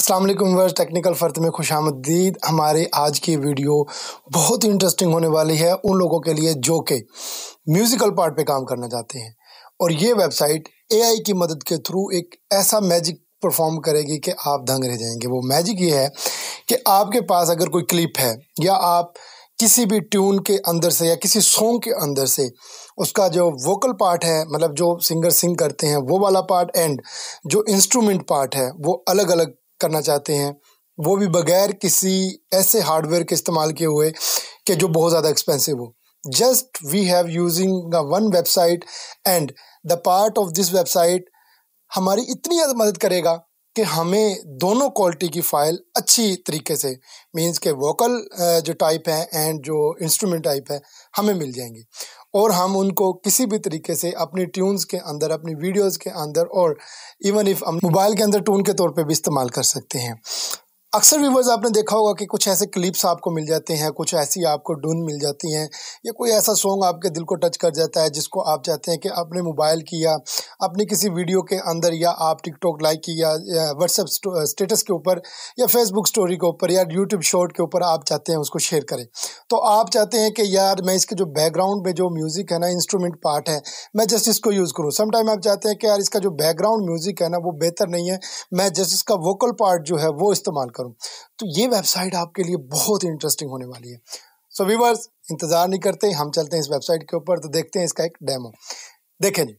Aslam verse technical फ़र्त में खुश आमदीद हमारे आज की वीडियो बहुत ही इंटरेस्टिंग होने वाली है उन लोगों के लिए जो कि म्यूज़िकल पार्ट पे काम करना चाहते हैं और ये वेबसाइट एआई की मदद के थ्रू एक ऐसा मैजिक परफॉर्म करेगी कि आप दंग रह जाएंगे वो मैजिक ये है कि आपके पास अगर कोई क्लिप है या आप किसी भी ट्यून के अंदर से या किसी सॉन्ग के अंदर से उसका जो वोकल पार्ट है मतलब जो सिंगर सिंग करते हैं वो वाला पार्ट एंड जो इंस्ट्रूमेंट पार्ट है वो अलग अलग करना चाहते हैं वो भी बगैर किसी ऐसे हार्डवेयर के इस्तेमाल किए हुए कि जो बहुत ज़्यादा एक्सपेंसिव हो just we have using one website and the part of this website हमारी इतनी ज़्यादा मदद करेगा कि हमें दोनों क्वालिटी की फ़ाइल अच्छी तरीके से मींस के वोकल जो टाइप है एंड जो इंस्ट्रूमेंट टाइप है हमें मिल जाएंगी और हम उनको किसी भी तरीके से अपनी ट्यून्स के अंदर अपनी वीडियोस के अंदर और इवन इफ़ हम मोबाइल के अंदर टून के तौर पे भी इस्तेमाल कर सकते हैं अक्सर व्यूवर्स आपने देखा होगा कि कुछ ऐसे क्लिप्स आपको मिल जाते हैं कुछ ऐसी आपको डून मिल जाती हैं या कोई ऐसा सॉन्ग आपके दिल को टच कर जाता है जिसको आप चाहते हैं कि अपने मोबाइल की या अपने किसी वीडियो के अंदर या आप टिकटॉक लाइक की या व्हाट्सएप स्टेटस के ऊपर या फेसबुक स्टोरी के ऊपर या यूट्यूब शॉर्ट के ऊपर आप चाहते हैं उसको शेयर करें तो आप चाहते हैं कि यार मैं इसके जो बैकग्राउंड में जो म्यूज़िक है ना इंस्ट्रूमेंट पार्ट है मैं जस्ट इसको यूज़ करूँ समटाइम आप चाहते हैं कि यार इसका जो बैकग्राउंड म्यूज़िक है ना वो बेहतर नहीं है मैं जस्ट इसका वोकल पार्ट जो है वो इस्तेमाल करूँ तो ये वेबसाइट आपके लिए बहुत इंटरेस्टिंग होने वाली है सो so, वीवर्स इंतज़ार नहीं करते हम चलते हैं इस वेबसाइट के ऊपर तो देखते हैं इसका एक डेमो देखें जी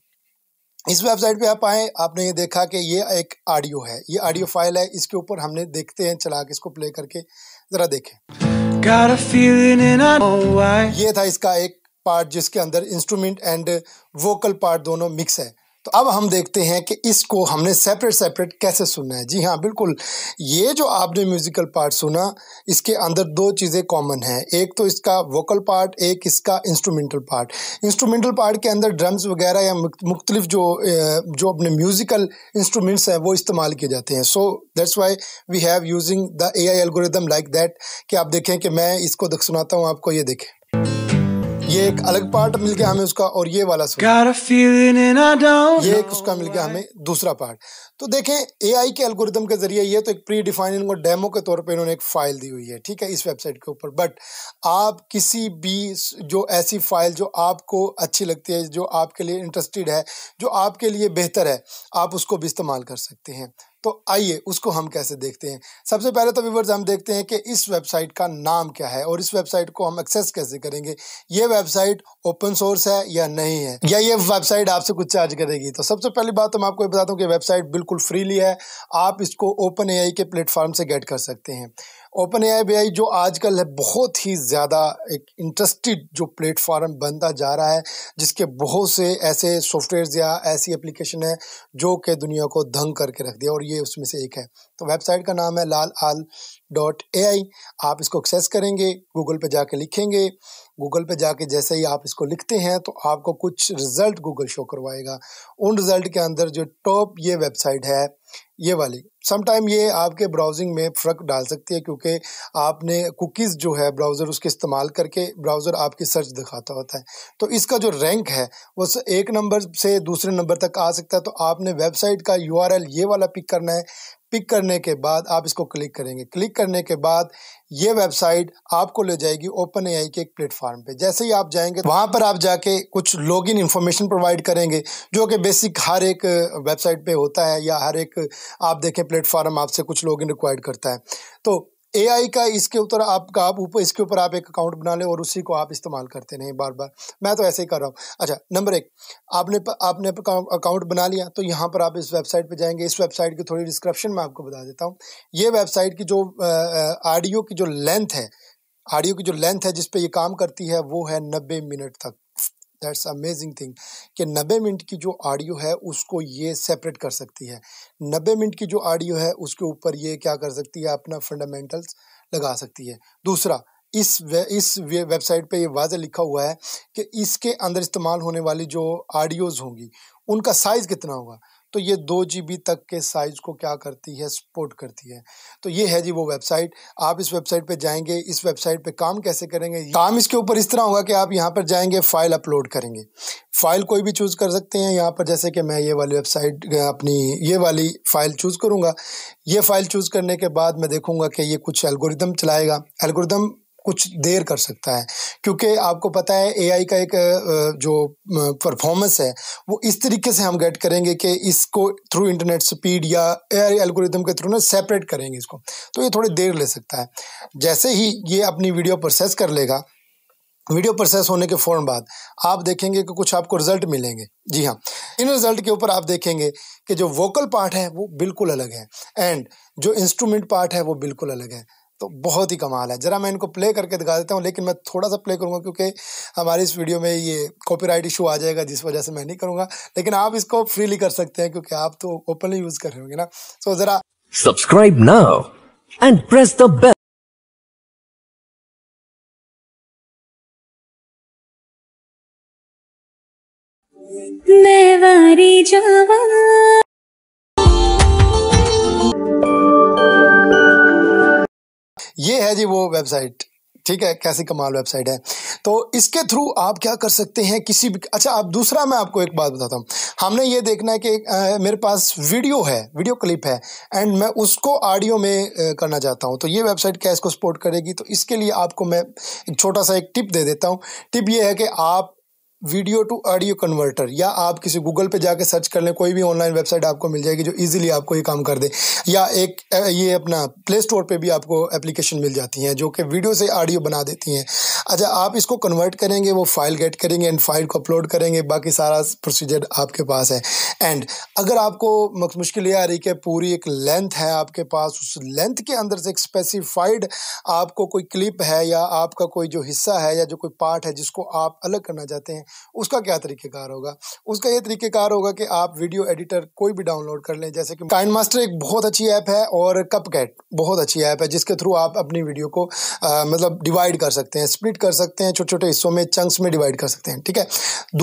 इस वेबसाइट पे आप आए आपने ये देखा कि ये एक ऑडियो है ये ऑडियो फाइल है इसके ऊपर हमने देखते हैं चला के इसको प्ले करके ज़रा देखें ये था इसका एक पार्ट जिसके अंदर इंस्ट्रूमेंट एंड वोकल पार्ट दोनों मिक्स है तो अब हम देखते हैं कि इसको हमने सेपरेट सेपरेट कैसे सुनना है जी हाँ बिल्कुल ये जो आपने म्यूज़िकल पार्ट सुना इसके अंदर दो चीज़ें कॉमन हैं एक तो इसका वोकल पार्ट एक इसका इंस्ट्रूमेंटल पार्ट इंस्ट्रूमेंटल पार्ट के अंदर ड्रम्स वगैरह या मुख्तलिफ जो जो अपने म्यूज़िकल इंस्ट्रूमेंट्स हैं वो इस्तेमाल किए जाते हैं so that's why we have using the A I algorithm like that कि आप देखें कि मैं इसको सुनाता हूँ आपको ये देखें ये एक अलग पार्ट मिल गया हमें उसका और ये वाला ये एक उसका मिल गया हमें दूसरा पार्ट तो देखें एआई के एल्गोरिदम के जरिए ये तो एक प्री डिफाइन इनको डेमो के तौर पे इन्होंने एक फाइल दी हुई है ठीक है इस वेबसाइट के ऊपर बट आप किसी भी जो ऐसी फाइल जो आपको अच्छी लगती है जो आपके लिए इंटरेस्टेड है जो आपके लिए बेहतर है आप उसको भी इस्तेमाल कर सकते हैं तो आइए उसको हम कैसे देखते हैं सबसे पहले तो व्यूवर्स हम देखते हैं कि इस वेबसाइट का नाम क्या है और इस वेबसाइट को हम एक्सेस कैसे करेंगे ये वेबसाइट ओपन सोर्स है या नहीं है या ये वेबसाइट आपसे कुछ चार्ज करेगी तो सबसे पहली बात तो मैं आपको बताता हूँ कि वेबसाइट बिल्कुल फ्रीली है आप इसको ओपन ए के प्लेटफॉर्म से गेट कर सकते हैं ओपन ए आई जो आजकल है बहुत ही ज़्यादा एक इंटरेस्टेड जो प्लेटफॉर्म बनता जा रहा है जिसके बहुत से ऐसे सॉफ्टवेयर या ऐसी एप्लीकेशन है जो कि दुनिया को दंग करके रख दिया और ये उसमें से एक है तो वेबसाइट का नाम है लाल आल डॉट ए आई आप इसको एक्सेस करेंगे गूगल पे जाके लिखेंगे गूगल पे जाके जैसे ही आप इसको लिखते हैं तो आपको कुछ रिजल्ट गूगल शो करवाएगा उन रिजल्ट के अंदर जो टॉप ये वेबसाइट है ये वाली समटाइम ये आपके ब्राउजिंग में फ़र्क डाल सकती है क्योंकि आपने कुकीज़ जो है ब्राउज़र उसके इस्तेमाल करके ब्राउज़र आपकी सर्च दिखाता होता है तो इसका जो रैंक है वो एक नंबर से दूसरे नंबर तक आ सकता है तो आपने वेबसाइट का यू ये वाला पिक करना है पिक करने के बाद आप इसको क्लिक करेंगे क्लिक करने के बाद ये वेबसाइट आपको ले जाएगी ओपन ए के एक प्लेटफॉर्म पे जैसे ही आप जाएंगे वहाँ पर आप जाके कुछ इन इन्फॉर्मेशन प्रोवाइड करेंगे जो कि बेसिक हर एक वेबसाइट पे होता है या हर एक आप देखें प्लेटफॉर्म आपसे कुछ इन रिक्वायर्ड करता है तो आई का इसके ऊपर आपका आप ऊपर इसके ऊपर आप एक अकाउंट बना लें और उसी को आप इस्तेमाल करते रहें बार बार मैं तो ऐसे ही कर रहा हूँ अच्छा नंबर एक आपने आपने अकाउंट बना लिया तो यहाँ पर आप इस वेबसाइट पर जाएंगे इस वेबसाइट की थोड़ी डिस्क्रिप्शन में आपको बता देता हूँ ये वेबसाइट की जो ऑडियो की जो लेंथ है ऑडियो की जो लेंथ है जिस पर ये काम करती है वो है नब्बे मिनट तक दैट्स अमेजिंग थिंग कि नब्बे मिनट की जो ऑडियो है उसको ये सेपरेट कर सकती है नब्बे मिनट की जो ऑडियो है उसके ऊपर ये क्या कर सकती है अपना फंडामेंटल्स लगा सकती है दूसरा इस वे, इस वेबसाइट पे ये वाज लिखा हुआ है कि इसके अंदर इस्तेमाल होने वाली जो ऑडियोज़ होंगी उनका साइज़ कितना होगा तो ये दो जी तक के साइज़ को क्या करती है सपोर्ट करती है तो ये है जी वो वेबसाइट आप इस वेबसाइट पे जाएंगे इस वेबसाइट पे काम कैसे करेंगे काम इसके ऊपर इस तरह होगा कि आप यहाँ पर जाएंगे फाइल अपलोड करेंगे फाइल कोई भी चूज़ कर सकते हैं यहाँ पर जैसे कि मैं ये वाली वेबसाइट अपनी ये वाली फ़ाइल चूज़ करूँगा ये फ़ाइल चूज़ करने के बाद मैं देखूँगा कि ये कुछ एल्गोरिदम चलाएगा एल्गोरिदम कुछ देर कर सकता है क्योंकि आपको पता है एआई का एक जो परफॉर्मेंस है वो इस तरीके से हम गेट करेंगे कि इसको थ्रू इंटरनेट स्पीड या एआई एल्गोरिदम के थ्रू ना सेपरेट करेंगे इसको तो ये थोड़ी देर ले सकता है जैसे ही ये अपनी वीडियो प्रोसेस कर लेगा वीडियो प्रोसेस होने के फ़ौरन बाद आप देखेंगे कि कुछ आपको रिजल्ट मिलेंगे जी हाँ इन रिजल्ट के ऊपर आप देखेंगे कि जो वोकल पार्ट है वो बिल्कुल अलग है एंड जो इंस्ट्रूमेंट पार्ट है वो बिल्कुल अलग है तो बहुत ही कमाल है ज़रा मैं इनको प्ले करके दिखा देता हूँ लेकिन मैं थोड़ा सा प्ले करूँगा क्योंकि हमारे इस वीडियो में ये कॉपीराइट इशू आ जाएगा जिस वजह से मैं नहीं करूँगा लेकिन आप इसको फ्रीली कर सकते हैं क्योंकि आप तो ओपनली यूज़ कर रहे होंगे ना सो ज़रा subscribe now and press the bell मैं वारी जावा ये है जी वो वेबसाइट ठीक है कैसी कमाल वेबसाइट है तो इसके थ्रू आप क्या कर सकते हैं किसी भी अच्छा आप दूसरा मैं आपको एक बात बताता हूँ हमने ये देखना है कि आ, मेरे पास वीडियो है वीडियो क्लिप है एंड मैं उसको ऑडियो में आ, करना चाहता हूँ तो ये वेबसाइट क्या इसको सपोर्ट करेगी तो इसके लिए आपको मैं एक छोटा सा एक टिप दे देता हूँ टिप ये है कि आप वीडियो टू ऑडियो कन्वर्टर या आप किसी गूगल पे जाके सर्च कर लें कोई भी ऑनलाइन वेबसाइट आपको मिल जाएगी जो इजीली आपको ये काम कर दे या एक ये अपना प्ले स्टोर पे भी आपको एप्लीकेशन मिल जाती हैं जो कि वीडियो से ऑडियो बना देती हैं अच्छा आप इसको कन्वर्ट करेंगे वो फाइल गेट करेंगे एंड फाइल को अपलोड करेंगे बाकी सारा प्रोसीजर आपके पास है एंड अगर आपको मुश्किल ये आ रही कि पूरी एक लेंथ है आपके पास उस लेंथ के अंदर से एक स्पेसिफाइड आपको कोई क्लिप है या आपका कोई जो हिस्सा है या जो कोई पार्ट है जिसको आप अलग करना चाहते हैं उसका क्या तरीक़ेकार होगा उसका यह तरीक़ेकार होगा कि आप वीडियो एडिटर कोई भी डाउनलोड कर लें जैसे कि काइंड मास्टर एक बहुत अच्छी ऐप है और कप कैट बहुत अच्छी ऐप है जिसके थ्रू आप अपनी वीडियो को आ, मतलब डिवाइड कर सकते हैं स्प्लिट कर सकते हैं छोटे छोटे हिस्सों में चंक्स में डिवाइड कर सकते हैं ठीक है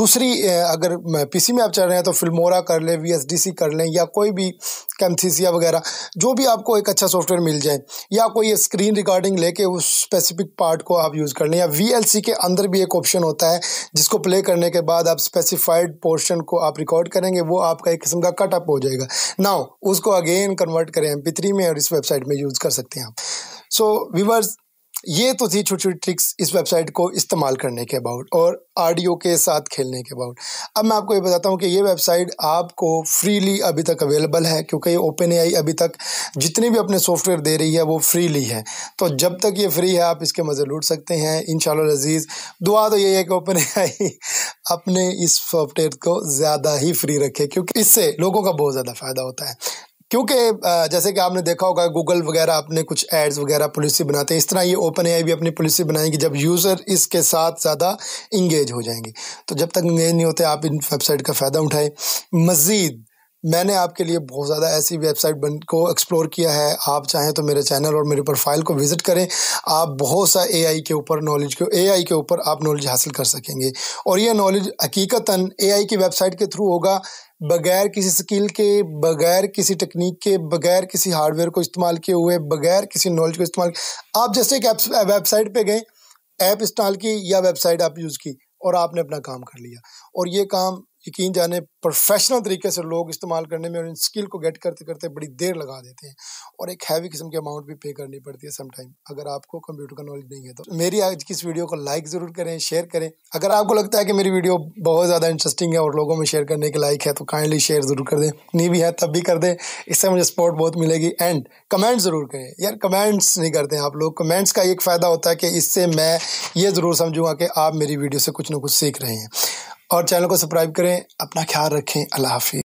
दूसरी अगर पीसी में आप चल रहे हैं तो फिल्मोरा कर लें वीएसडीसी कर लें या कोई भी कैमथीसिया वगैरह जो भी आपको एक अच्छा सॉफ्टवेयर मिल जाए या कोई स्क्रीन रिकॉर्डिंग लेके उस स्पेसिफिक पार्ट को आप यूज़ कर लें या वी के अंदर भी एक ऑप्शन होता है जिसको प्ले प्ले करने के बाद आप स्पेसिफाइड पोर्शन को आप रिकॉर्ड करेंगे वो आपका एक किस्म का कटअप हो जाएगा नाउ उसको अगेन कन्वर्ट करें एम में और इस वेबसाइट में यूज़ कर सकते हैं आप सो वीवर्स ये तो थी छोटी छोटी ट्रिक्स इस वेबसाइट को इस्तेमाल करने के अबाउट और आडियो के साथ खेलने के अबाउट अब मैं आपको ये बताता हूँ कि ये वेबसाइट आपको फ्रीली अभी तक अवेलेबल है क्योंकि ये ओपन ए अभी तक जितने भी अपने सॉफ्टवेयर दे रही है वो फ्रीली है तो जब तक ये फ्री है आप इसके मज़े लूट सकते हैं इन शजीज़ दुआ तो यही है कि ओपन ए अपने इस सॉफ्टवेयर को ज़्यादा ही फ्री रखे क्योंकि इससे लोगों का बहुत ज़्यादा फ़ायदा होता है क्योंकि जैसे कि आपने देखा होगा गूगल वगैरह अपने कुछ एड्स वगैरह पॉलिसी बनाते हैं इस तरह ये ओपन ए भी अपनी पॉलिसी बनाएंगी जब यूज़र इसके साथ ज़्यादा इंगेज हो जाएंगे तो जब तक इंगेज नहीं होते आप इन वेबसाइट का फ़ायदा उठाएं मज़ीद मैंने आपके लिए बहुत ज़्यादा ऐसी वेबसाइट बन को एक्सप्लोर किया है आप चाहें तो मेरे चैनल और मेरे प्रोफाइल को विज़िट करें आप बहुत सा आई के ऊपर नॉलेज को आई के ऊपर आप नॉलेज हासिल कर सकेंगे और यह नॉलेज हकीकता आई की वेबसाइट के थ्रू होगा बगैर किसी स्किल के बगैर किसी टेक्निक के बगैर किसी हार्डवेयर को इस्तेमाल किए हुए बगैर किसी नॉलेज को इस्तेमाल आप जैसे एक वेबसाइट पे गए ऐप इंस्टॉल की या वेबसाइट आप यूज़ की और आपने अपना काम कर लिया और ये काम यकीन जाने प्रोफेशनल तरीके से लोग इस्तेमाल करने में और इन स्किल को गेट करते करते बड़ी देर लगा देते हैं और एक हैवी किस्म के अमाउंट भी पे करनी पड़ती है समटाइम अगर आपको कंप्यूटर का नॉलेज नहीं है तो मेरी आज की इस वीडियो को लाइक ज़रूर करें शेयर करें अगर आपको लगता है कि मेरी वीडियो बहुत ज़्यादा इंटरेस्टिंग है और लोगों में शेयर करने के लाइक है तो काइंडली शेयर ज़रूर कर दें नहीं भी है तब भी कर दें इससे मुझे सपोर्ट बहुत मिलेगी एंड कमेंट ज़रूर करें यार कमेंट्स नहीं करते हैं आप लोग कमेंट्स का एक फ़ायदा होता है कि इससे मैं ये ज़रूर समझूंगा कि आप मेरी वीडियो से कुछ ना कुछ सीख रहे हैं और चैनल को सब्सक्राइब करें अपना ख्याल रखें अल्लाह हाफिज़